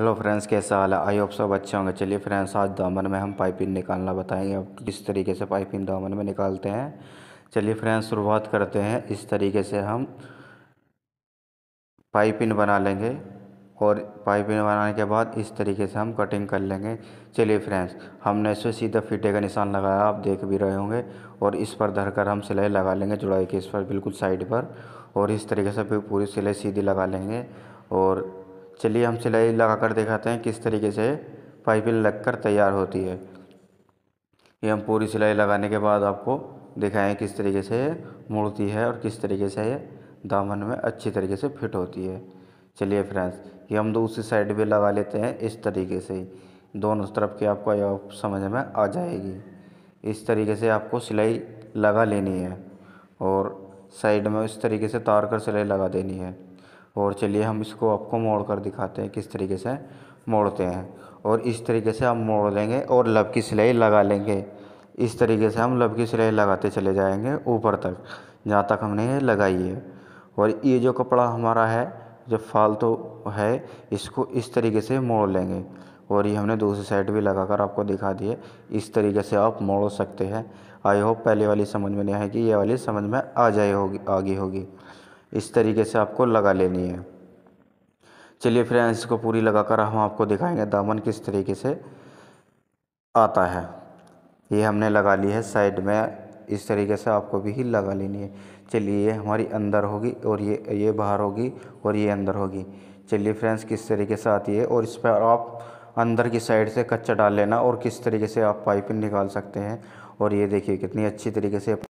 hello friends कैसा हाल है I hope सब अच्छे होंगे चलिए फ्रेंड्स आज दामन में हम पाइपिन निकालना बताएंगे अब किस तरीके से पाइपिंग दामन में निकालते हैं चलिए फ्रेंड्स शुरुआत करते हैं इस तरीके से हम पाइपिन बना लेंगे और पाइपिन बनाने के बाद इस तरीके से हम कटिंग कर लेंगे चलिए फ्रेंड्स हमने इसे सीधा फिटे का निशान लगाया आप देख भी रहे होंगे और इस पर धर कर हम सिलाई लगा लेंगे जुड़ाई के इस पर बिल्कुल साइड पर और इस तरीके से पूरी सिलाई सीधी लगा लेंगे और चलिए हम सिलाई लगा कर दिखाते हैं किस तरीके से पाइपिंग लग कर तैयार होती है ये हम पूरी सिलाई लगाने के बाद आपको दिखाएँ किस तरीके से मुड़ती है और किस तरीके से ये दामन में अच्छी तरीके से फिट होती है चलिए फ्रेंड्स ये हम दूसरी साइड भी लगा लेते हैं इस तरीके से दोनों तरफ की आपको यह आप समझ में आ जाएगी इस तरीके से आपको सिलाई लगा लेनी है और साइड में इस तरीके से तार कर सिलाई लगा देनी है और चलिए हम इसको आपको मोड़ कर दिखाते हैं किस तरीके से मोड़ते हैं और इस तरीके से हम मोड़ लेंगे और लब की सिलाई लगा लेंगे इस तरीके से हम लब की सिलाई लगाते चले जाएंगे ऊपर तक जहाँ तक हमने ये लगाई है और ये जो कपड़ा हमारा है जो फालतू तो है इसको इस तरीके से मोड़ लेंगे और ये हमने दूसरी साइड भी लगाकर आपको दिखा दिए इस तरीके से आप मोड़ सकते हैं आई होप पहले वाली समझ में नहीं आएगी ये वाली समझ में आ जाए होगी आगे होगी इस तरीके से आपको लगा लेनी है चलिए फ्रेंड्स इसको पूरी लगाकर हम आपको दिखाएंगे दामन किस तरीके से आता है ये हमने लगा ली है साइड में इस तरीके से आपको भी ही लगा लेनी है चलिए ये हमारी अंदर होगी और ये ये बाहर होगी और ये अंदर होगी चलिए फ्रेंड्स किस तरीके से आती है और इस पर आप अंदर की साइड से कच्चा डाल लेना और किस तरीके से आप पाइपिंग निकाल सकते हैं और ये देखिए कितनी अच्छी तरीके से